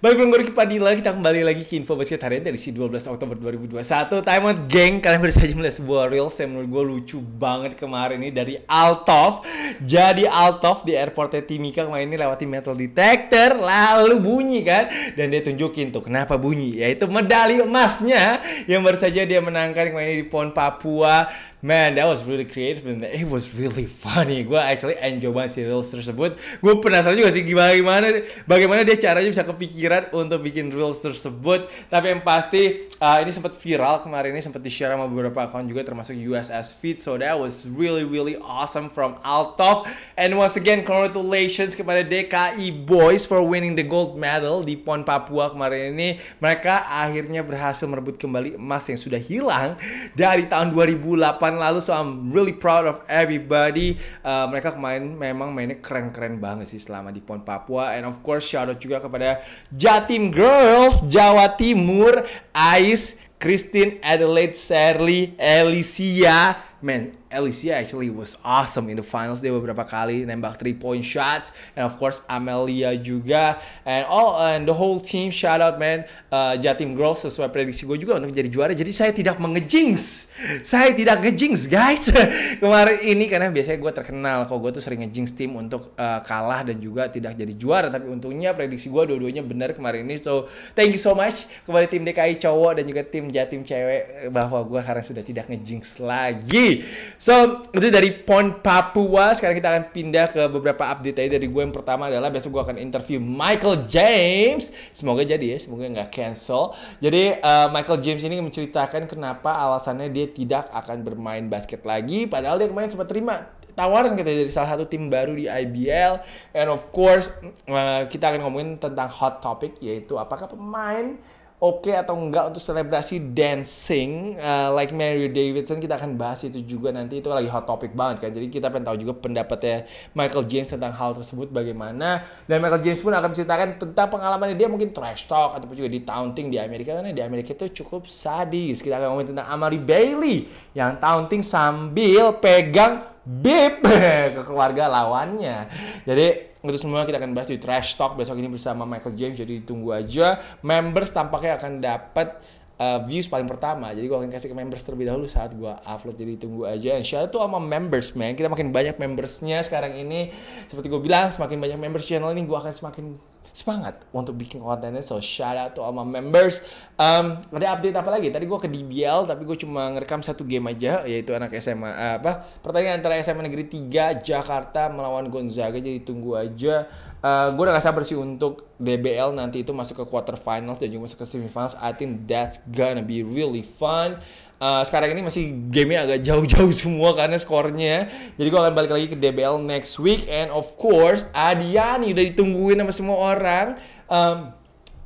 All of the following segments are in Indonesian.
Baik bang Baik, Padilla, kita kembali lagi ke Info Basket harian dari si 12 Oktober 2021. Time out, geng. Kalian baru saja melihat sebuah reels yang menurut gue lucu banget kemarin ini dari Altov. Jadi Altov di airportnya Timika kemarin ini lewati metal detector, lalu bunyi kan. Dan dia tunjukin tuh kenapa bunyi, yaitu medali emasnya yang baru saja dia menangkan kemarin ini di PON Papua man that was really creative and it was really funny gue actually enjoy banget si reels tersebut gue penasaran juga sih gimana gimana bagaimana dia caranya bisa kepikiran untuk bikin reels tersebut tapi yang pasti uh, ini sempat viral kemarin ini sempat di share sama beberapa akun juga termasuk USS feed so that was really really awesome from Altov and once again congratulations kepada DKI Boys for winning the gold medal di PON Papua kemarin ini mereka akhirnya berhasil merebut kembali emas yang sudah hilang dari tahun 2008 kemarin lalu so I'm really proud of everybody uh, mereka kemarin memang mainnya keren-keren banget sih selama di PON Papua and of course shout out juga kepada Jatim Girls Jawa Timur Ais Christine Adelaide Sherly Alicia man Alicia actually was awesome in the finals. Dia beberapa kali nembak three point shots, and of course Amelia juga, and all and the whole team shout out man, uh, Jatim Girls sesuai prediksi gue juga untuk jadi juara. Jadi saya tidak mengejinx, saya tidak ngejinx guys. Kemarin ini karena biasanya gue terkenal kok gue tuh sering ngejinx tim untuk uh, kalah dan juga tidak jadi juara. Tapi untungnya prediksi gue dua-duanya benar kemarin ini. So thank you so much kepada tim DKI cowok dan juga tim Jatim cewek eh, bahwa gue sekarang sudah tidak ngejinx lagi. So, itu dari Pon Papua. Sekarang kita akan pindah ke beberapa update aja dari gue. Yang pertama adalah besok gue akan interview Michael James. Semoga jadi ya, semoga nggak cancel. Jadi, uh, Michael James ini menceritakan kenapa alasannya dia tidak akan bermain basket lagi. Padahal dia kemarin sempat terima tawaran kita gitu ya dari salah satu tim baru di IBL. And of course, uh, kita akan ngomongin tentang hot topic, yaitu apakah pemain oke okay atau enggak untuk selebrasi dancing uh, like Mary Davidson kita akan bahas itu juga nanti itu lagi hot topic banget kan jadi kita pengen tahu juga pendapatnya Michael James tentang hal tersebut bagaimana dan Michael James pun akan menceritakan tentang pengalamannya dia mungkin trash talk ataupun juga di taunting di Amerika karena di Amerika itu cukup sadis kita akan ngomongin tentang Amari Bailey yang taunting sambil pegang bip ke keluarga lawannya. Jadi itu semua kita akan bahas di Trash Talk besok ini bersama Michael James. Jadi tunggu aja. Members tampaknya akan dapat uh, views paling pertama. Jadi gue akan kasih ke members terlebih dahulu saat gue upload. Jadi tunggu aja. And shout out sama members, man. Kita makin banyak membersnya sekarang ini. Seperti gue bilang, semakin banyak members channel ini, gue akan semakin semangat untuk bikin kontennya. So shout out to all my members. Um, ada update apa lagi? Tadi gue ke DBL tapi gue cuma ngerekam satu game aja yaitu anak SMA uh, apa pertandingan antara SMA Negeri 3 Jakarta melawan Gonzaga jadi tunggu aja. Uh, gue udah gak sabar sih untuk DBL nanti itu masuk ke quarter finals dan juga masuk ke semifinals. I think that's gonna be really fun uh, sekarang ini masih gamenya agak jauh-jauh semua karena skornya. Ya. Jadi gue akan balik lagi ke DBL next week and of course Adiani udah ditungguin sama semua orang. Um,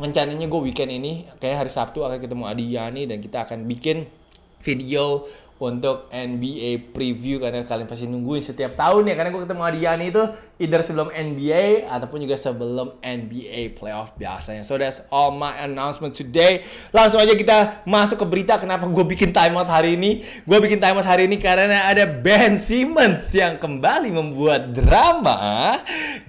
rencananya gue weekend ini kayaknya hari Sabtu akan ketemu Adiani dan kita akan bikin video untuk NBA preview karena kalian pasti nungguin setiap tahun ya karena gue ketemu Adiani itu either sebelum NBA ataupun juga sebelum NBA playoff biasanya. So that's all my announcement today. Langsung aja kita masuk ke berita kenapa gue bikin timeout hari ini. Gue bikin timeout hari ini karena ada Ben Simmons yang kembali membuat drama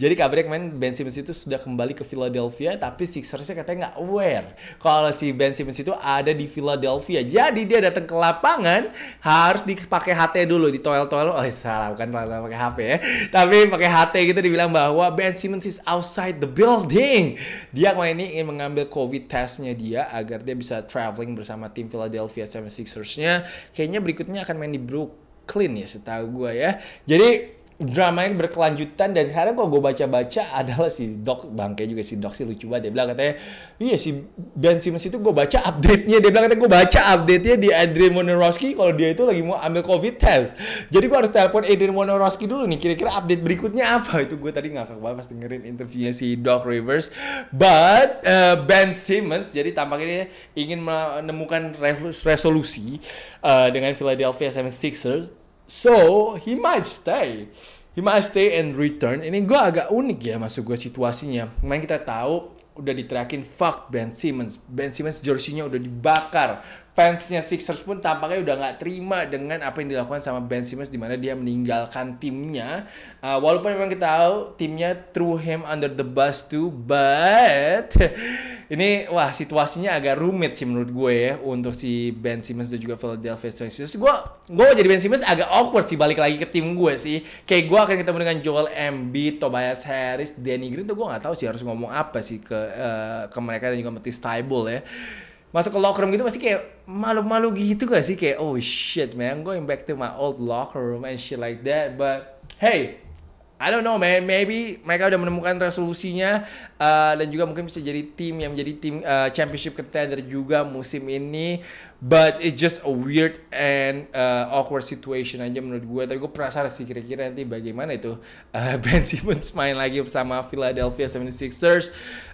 jadi kabarnya kemarin Ben Simmons itu sudah kembali ke Philadelphia, tapi Sixersnya katanya nggak aware kalau si Ben Simmons itu ada di Philadelphia. Jadi dia datang ke lapangan harus dipakai HT dulu di toilet-toilet. Oh salah, bukan toel pakai HP ya. Tapi pakai HT gitu dibilang bahwa Ben Simmons is outside the building. Dia kemarin ini ingin mengambil COVID testnya dia agar dia bisa traveling bersama tim Philadelphia 76 ersnya Kayaknya berikutnya akan main di Brooklyn ya setahu gue ya. Jadi dramanya berkelanjutan dan sekarang kalau gue baca-baca adalah si Doc bangke juga si Doc si lucu banget dia bilang katanya iya si Ben Simmons itu gue baca update-nya dia bilang katanya gue baca update-nya di Adrian Wojnarowski kalau dia itu lagi mau ambil covid test jadi gue harus telepon Adrian Wojnarowski dulu nih kira-kira update berikutnya apa itu gue tadi ngakak banget pas dengerin interviewnya si Doc Rivers but uh, Ben Simmons jadi tampaknya dia ingin menemukan resolusi uh, dengan Philadelphia 76ers so he might stay Hima Stay and Return ini gue agak unik ya masuk gue situasinya. Kemarin kita tahu udah diteriakin fuck Ben Simmons. Ben Simmons jersey-nya udah dibakar fansnya Sixers pun tampaknya udah nggak terima dengan apa yang dilakukan sama Ben Simmons di mana dia meninggalkan timnya. Uh, walaupun memang kita tahu timnya threw him under the bus too, but ini wah situasinya agak rumit sih menurut gue ya untuk si Ben Simmons dan juga Philadelphia 76ers. Gue gue jadi Ben Simmons agak awkward sih balik lagi ke tim gue sih. Kayak gue akan ketemu dengan Joel Embiid, Tobias Harris, Danny Green tuh gue nggak tahu sih harus ngomong apa sih ke uh, ke mereka dan juga Matisse Tybul ya masuk ke locker room gitu pasti kayak malu-malu gitu gak sih kayak oh shit man I'm going back to my old locker room and shit like that but hey I don't know man maybe mereka udah menemukan resolusinya uh, dan juga mungkin bisa jadi tim yang menjadi tim uh, championship contender juga musim ini but it's just a weird and uh, awkward situation aja menurut gue tapi gue penasaran sih kira-kira nanti bagaimana itu uh, Ben Simmons main lagi bersama Philadelphia 76ers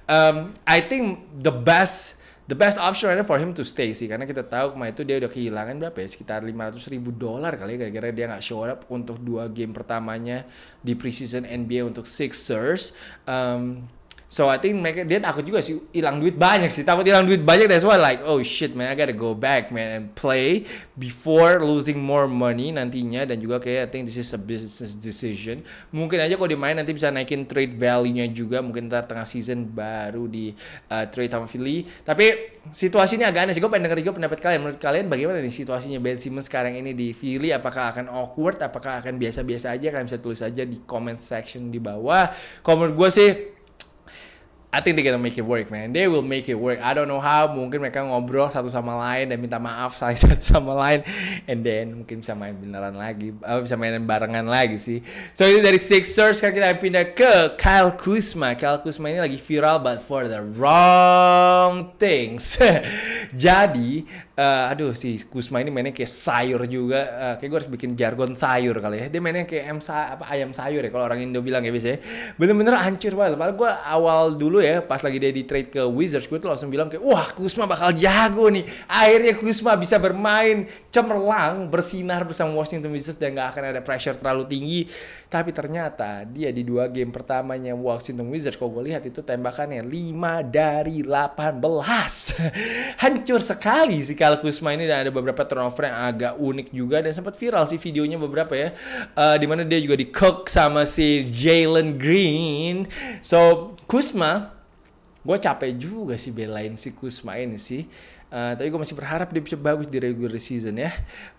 um, I think the best the best option right for him to stay sih karena kita tahu kemarin itu dia udah kehilangan berapa ya sekitar 500 ribu dolar kali ya gara-gara dia nggak show up untuk dua game pertamanya di preseason NBA untuk Sixers um, So I think mereka dia takut juga sih hilang duit banyak sih. Takut hilang duit banyak that's why like oh shit man I gotta go back man and play before losing more money nantinya dan juga kayak I think this is a business decision. Mungkin aja kalau dimain nanti bisa naikin trade value-nya juga mungkin ntar tengah season baru di uh, trade sama Philly. Tapi situasinya agak aneh sih. Gue pengen denger juga pendapat kalian. Menurut kalian bagaimana nih situasinya Ben Simmons sekarang ini di Philly? Apakah akan awkward? Apakah akan biasa-biasa aja? Kalian bisa tulis aja di comment section di bawah. Comment gue sih I think they gonna make it work, man. They will make it work. I don't know how. Mungkin mereka ngobrol satu sama lain dan minta maaf satu sama lain, and then mungkin bisa main beneran lagi, apa eh, bisa main barengan lagi sih. So itu dari Sixers sekarang kita pindah ke Kyle Kuzma. Kyle Kuzma ini lagi viral, but for the wrong things. Jadi, uh, aduh si Kuzma ini mainnya kayak sayur juga. Uh, kayak gue harus bikin jargon sayur kali ya. Dia mainnya kayak ayam sayur ya. Kalau orang Indo bilang ya biasanya. Bener-bener hancur banget. Padahal gue awal dulu dulu ya pas lagi dia di trade ke Wizards gue tuh langsung bilang kayak wah Kusma bakal jago nih akhirnya Kusma bisa bermain cemerlang bersinar bersama Washington Wizards dan gak akan ada pressure terlalu tinggi tapi ternyata dia di dua game pertamanya Washington Wizards kalau gue lihat itu tembakannya 5 dari 18 hancur sekali sih kalau Kusma ini dan ada beberapa turnover yang agak unik juga dan sempat viral sih videonya beberapa ya uh, eh, dimana dia juga di cook sama si Jalen Green so Kusma, gue capek juga sih belain si Kusma ini sih. Eh, tapi gue masih berharap dia bisa bagus di regular season ya.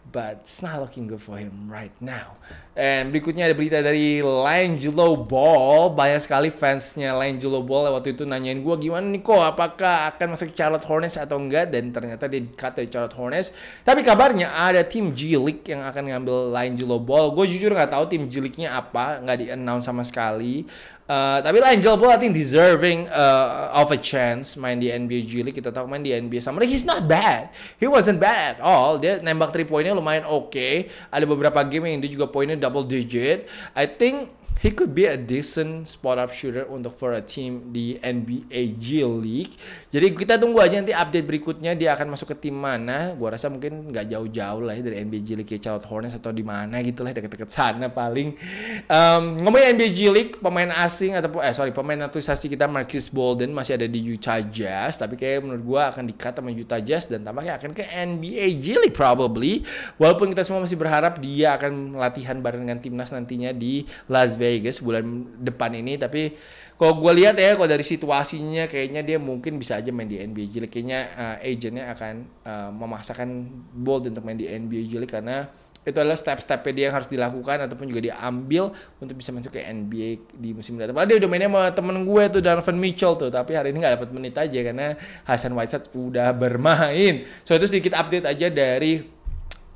But it's not looking good for him right now. Dan berikutnya ada berita dari Langelo Ball. Banyak sekali fansnya Langelo Ball waktu itu nanyain gue gimana nih kok apakah akan masuk Charlotte Hornets atau enggak. Dan ternyata dia di dari Charlotte Hornets. Tapi kabarnya ada tim G League yang akan ngambil Langelo Ball. Gue jujur gak tahu tim G League-nya apa. Gak di-announce sama sekali. Uh, tapi Langelo Ball I think deserving uh, of a chance main di NBA G League. Kita tahu main di NBA sama League he's not bad. He wasn't bad at all. Dia nembak 3 poinnya lumayan oke. Okay. Ada beberapa game yang dia juga poinnya double digit. I think he could be a decent spot up shooter untuk for a team di NBA G League. Jadi kita tunggu aja nanti update berikutnya dia akan masuk ke tim mana. Gua rasa mungkin nggak jauh-jauh lah ya dari NBA G League kayak Charlotte Hornets atau di mana gitu lah deket-deket sana paling. Um, ngomongin NBA G League, pemain asing ataupun eh sorry pemain naturalisasi kita Marcus Bolden masih ada di Utah Jazz, tapi kayak menurut gua akan dikat sama Utah Jazz dan tampaknya akan ke NBA G League probably. Walaupun kita semua masih berharap dia akan latihan bareng dengan timnas nantinya di Las Vegas ya bulan depan ini tapi kalau gue lihat ya kalau dari situasinya kayaknya dia mungkin bisa aja main di NBA G League kayaknya uh, agentnya akan uh, memaksakan Bold untuk main di NBA G League karena itu adalah step-stepnya dia yang harus dilakukan ataupun juga diambil untuk bisa masuk ke NBA di musim mendatang. Padahal dia udah mainnya sama temen gue tuh Donovan Mitchell tuh, tapi hari ini nggak dapat menit aja karena Hasan Whiteside udah bermain. So itu sedikit update aja dari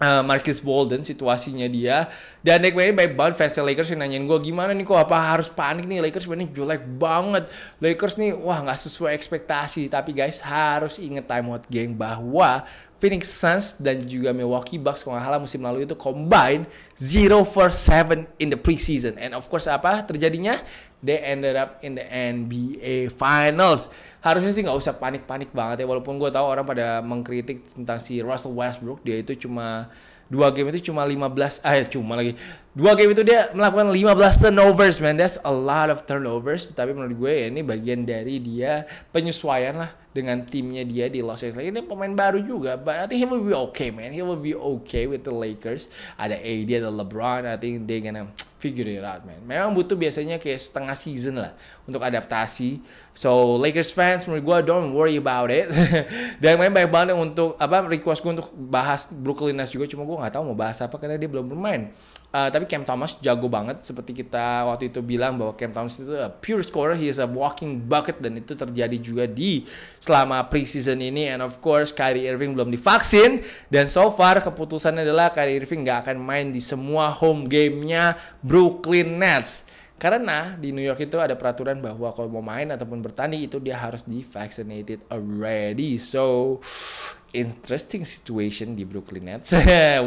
uh, Marcus Bolden situasinya dia dan Nick Manning baik banget fans Lakers yang nanyain gue gimana nih kok apa harus panik nih Lakers ini jelek banget Lakers nih wah nggak sesuai ekspektasi tapi guys harus inget timeout game bahwa Phoenix Suns dan juga Milwaukee Bucks kalau nggak salah musim lalu itu combined 0 for 7 in the preseason and of course apa terjadinya they ended up in the NBA Finals harusnya sih nggak usah panik-panik banget ya walaupun gue tahu orang pada mengkritik tentang si Russell Westbrook dia itu cuma dua game itu cuma 15 eh cuma lagi dua game itu dia melakukan 15 turnovers man that's a lot of turnovers tapi menurut gue ya ini bagian dari dia penyesuaian lah dengan timnya dia di Los Angeles ini pemain baru juga but I think he will be okay man he will be okay with the Lakers ada AD ada LeBron I think they gonna figure it out man memang butuh biasanya kayak setengah season lah untuk adaptasi so Lakers fans menurut gue don't worry about it dan main banyak banget untuk apa request gue untuk bahas Brooklyn Nets juga cuma gue nggak tahu mau bahas apa karena dia belum bermain uh, tapi tapi Cam Thomas jago banget seperti kita waktu itu bilang bahwa Cam Thomas itu a pure scorer, he is a walking bucket dan itu terjadi juga di selama preseason ini and of course Kyrie Irving belum divaksin dan so far keputusannya adalah Kyrie Irving nggak akan main di semua home gamenya Brooklyn Nets. Karena di New York itu ada peraturan bahwa kalau mau main ataupun bertanding itu dia harus di already. So interesting situation di Brooklyn Nets.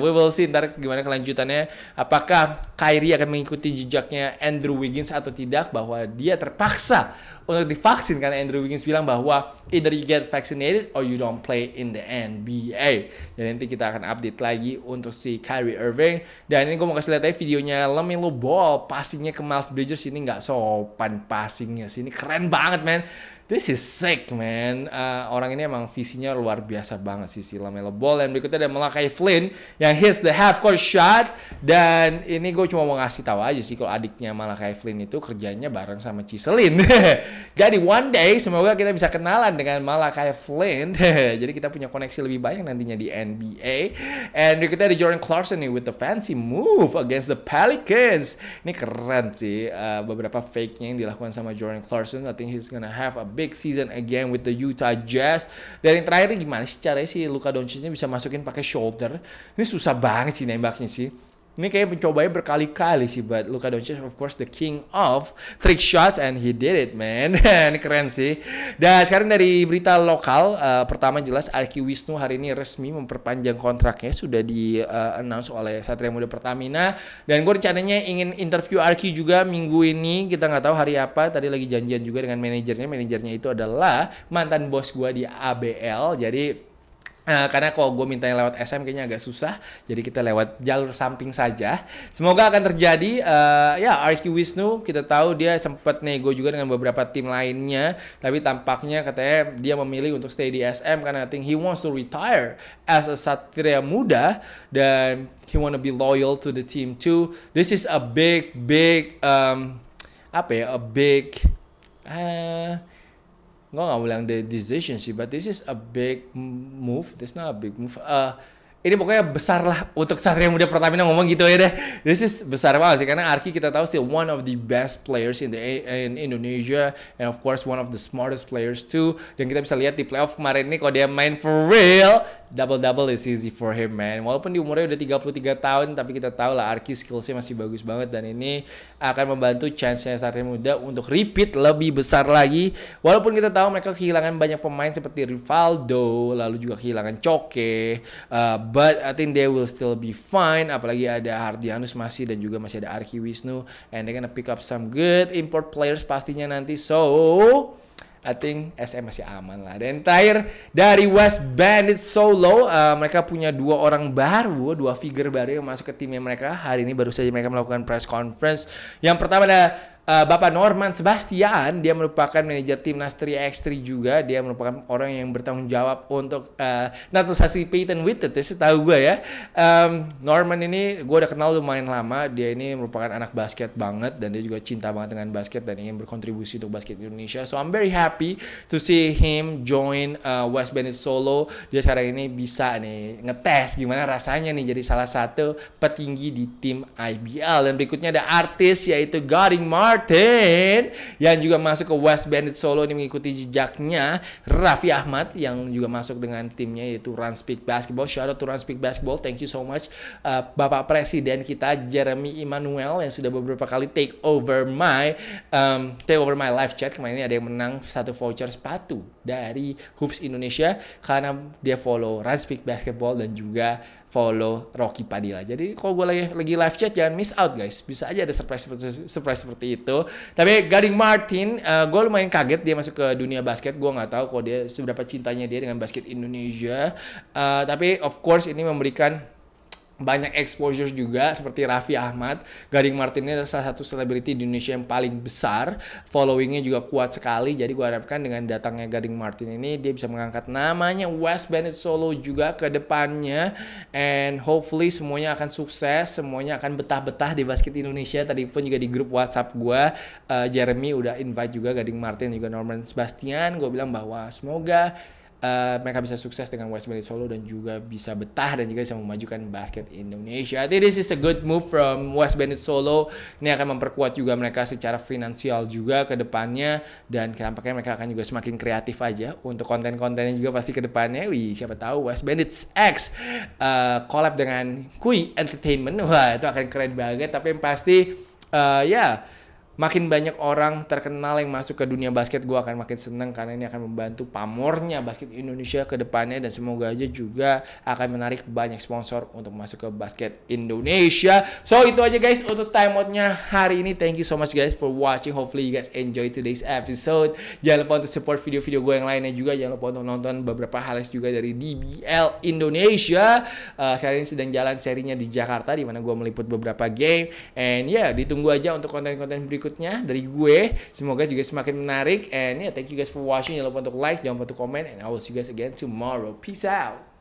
We will see ntar gimana kelanjutannya. Apakah Kyrie akan mengikuti jejaknya Andrew Wiggins atau tidak bahwa dia terpaksa untuk divaksin karena Andrew Wiggins bilang bahwa either you get vaccinated or you don't play in the NBA. Jadi nanti kita akan update lagi untuk si Kyrie Irving. Dan ini gue mau kasih lihat aja videonya Lamelo Ball passingnya ke Miles Bridges ini nggak sopan passingnya sini keren banget man this is sick man. Uh, orang ini emang visinya luar biasa banget sih si Lamelo Ball. Dan berikutnya ada Malakai Flynn yang hits the half court shot dan ini gue cuma mau ngasih tahu aja sih kalau adiknya malah kayak Flynn itu kerjanya bareng sama Ciselin. Jadi one day semoga kita bisa kenalan dengan malah kayak Flynn. Jadi kita punya koneksi lebih banyak nantinya di NBA. And berikutnya ada Jordan Clarkson nih with the fancy move against the Pelicans. Ini keren sih uh, beberapa fake-nya yang dilakukan sama Jordan Clarkson. I think he's gonna have a big season again with the Utah Jazz. Dan yang terakhir gimana sih caranya sih Luka Doncicnya bisa masukin pakai shoulder? Ini susah banget sih nembaknya sih. Ini kayak mencobanya berkali-kali sih, but Luka Doncic of course the king of trick shots and he did it, man. ini keren sih. Dan sekarang dari berita lokal, uh, pertama jelas Arki Wisnu hari ini resmi memperpanjang kontraknya sudah di uh, announce oleh Satria Muda Pertamina. Dan gue rencananya ingin interview Arki juga minggu ini, kita nggak tahu hari apa. Tadi lagi janjian juga dengan manajernya. Manajernya itu adalah mantan bos gue di ABL. Jadi Nah, karena kalau gue mintanya lewat SM kayaknya agak susah, jadi kita lewat jalur samping saja. Semoga akan terjadi. Uh, ya, RQ Wisnu kita tahu dia sempat nego juga dengan beberapa tim lainnya, tapi tampaknya katanya dia memilih untuk stay di SM karena I think he wants to retire as a satria muda dan he wanna be loyal to the team too. This is a big, big um, apa ya, a big uh, nga nga walang the decision but this is a big move this is not a big move uh, ini pokoknya besar lah untuk Satria Muda Pertamina ngomong gitu ya deh. This is besar banget sih karena Arki kita tahu still one of the best players in the in Indonesia and of course one of the smartest players too. Dan kita bisa lihat di playoff kemarin ini kalau dia main for real, double double is easy for him man. Walaupun di umurnya udah 33 tahun tapi kita tahu lah Arki skillsnya masih bagus banget dan ini akan membantu chance-nya Satria Muda untuk repeat lebih besar lagi. Walaupun kita tahu mereka kehilangan banyak pemain seperti Rivaldo, lalu juga kehilangan Choke. uh, but I think they will still be fine apalagi ada Hardianus masih dan juga masih ada Arki Wisnu and they gonna pick up some good import players pastinya nanti so I think SM masih aman lah. Dan terakhir dari West Bandit Solo, uh, mereka punya dua orang baru, dua figure baru yang masuk ke timnya mereka. Hari ini baru saja mereka melakukan press conference. Yang pertama adalah Uh, Bapak Norman Sebastian, dia merupakan manajer tim 3x3 juga. Dia merupakan orang yang bertanggung jawab untuk uh, naturalisasi Peyton Witted, ya, setahu gue ya. Um, Norman ini gue udah kenal lumayan lama. Dia ini merupakan anak basket banget dan dia juga cinta banget dengan basket dan ingin berkontribusi untuk basket Indonesia. So I'm very happy to see him join uh, West Bandit Solo. Dia sekarang ini bisa nih ngetes gimana rasanya nih jadi salah satu petinggi di tim IBL. Dan berikutnya ada artis yaitu Garing Mar Martin yang juga masuk ke West Bandit Solo ini mengikuti jejaknya Raffi Ahmad yang juga masuk dengan timnya yaitu Run Speak Basketball. Shout out to Run Speak Basketball. Thank you so much uh, Bapak Presiden kita Jeremy Emanuel yang sudah beberapa kali take over my um, take over my live chat. Kemarin ini ada yang menang satu voucher sepatu dari Hoops Indonesia karena dia follow Run Speak Basketball dan juga follow Rocky Padilla. Jadi kalau gue lagi, lagi live chat jangan miss out guys. Bisa aja ada surprise surprise, seperti itu. Tapi Gading Martin, uh, eh, gue lumayan kaget dia masuk ke dunia basket. Gue nggak tahu kalau dia seberapa cintanya dia dengan basket Indonesia. Uh, tapi of course ini memberikan banyak exposure juga seperti Raffi Ahmad, Gading Martin ini adalah salah satu selebriti di Indonesia yang paling besar, followingnya juga kuat sekali. Jadi gue harapkan dengan datangnya Gading Martin ini dia bisa mengangkat namanya West Bandit Solo juga ke depannya, and hopefully semuanya akan sukses, semuanya akan betah-betah di basket Indonesia. Tadi pun juga di grup WhatsApp gue, uh, Jeremy udah invite juga Gading Martin juga Norman Sebastian, gue bilang bahwa semoga Eh, mereka bisa sukses dengan West Bandit Solo dan juga bisa betah dan juga bisa memajukan basket Indonesia. I think this is a good move from West Bandit Solo. Ini akan memperkuat juga mereka secara finansial juga ke depannya dan tampaknya mereka akan juga semakin kreatif aja untuk konten-kontennya juga pasti ke depannya. Wih, siapa tahu West Bandit X uh, collab dengan Kui Entertainment. Wah, itu akan keren banget tapi yang pasti uh, ya yeah, makin banyak orang terkenal yang masuk ke dunia basket gue akan makin seneng karena ini akan membantu pamornya basket Indonesia ke depannya dan semoga aja juga akan menarik banyak sponsor untuk masuk ke basket Indonesia so itu aja guys untuk time timeoutnya hari ini thank you so much guys for watching hopefully you guys enjoy today's episode jangan lupa untuk support video-video gue yang lainnya juga jangan lupa untuk nonton beberapa highlights juga dari DBL Indonesia uh, sekarang ini sedang jalan serinya di Jakarta di mana gue meliput beberapa game and ya yeah, ditunggu aja untuk konten-konten berikutnya berikutnya dari gue. Semoga juga semakin menarik. And yeah, thank you guys for watching. Jangan lupa untuk like, jangan lupa untuk comment. And I will see you guys again tomorrow. Peace out.